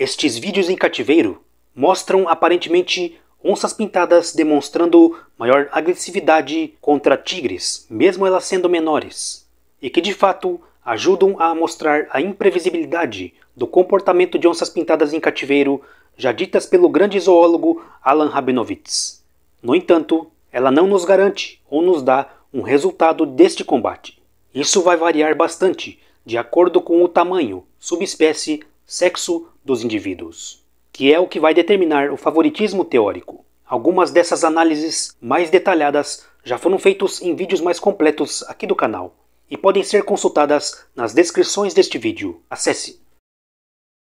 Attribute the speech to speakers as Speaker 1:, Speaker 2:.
Speaker 1: Estes vídeos em cativeiro mostram aparentemente onças pintadas demonstrando maior agressividade contra tigres, mesmo elas sendo menores, e que de fato ajudam a mostrar a imprevisibilidade do comportamento de onças pintadas em cativeiro, já ditas pelo grande zoólogo Alan Rabinowitz. No entanto, ela não nos garante ou nos dá um resultado deste combate. Isso vai variar bastante de acordo com o tamanho, subespécie, sexo dos indivíduos, que é o que vai determinar o favoritismo teórico. Algumas dessas análises mais detalhadas já foram feitas em vídeos mais completos aqui do canal e podem ser consultadas nas descrições deste vídeo. Acesse!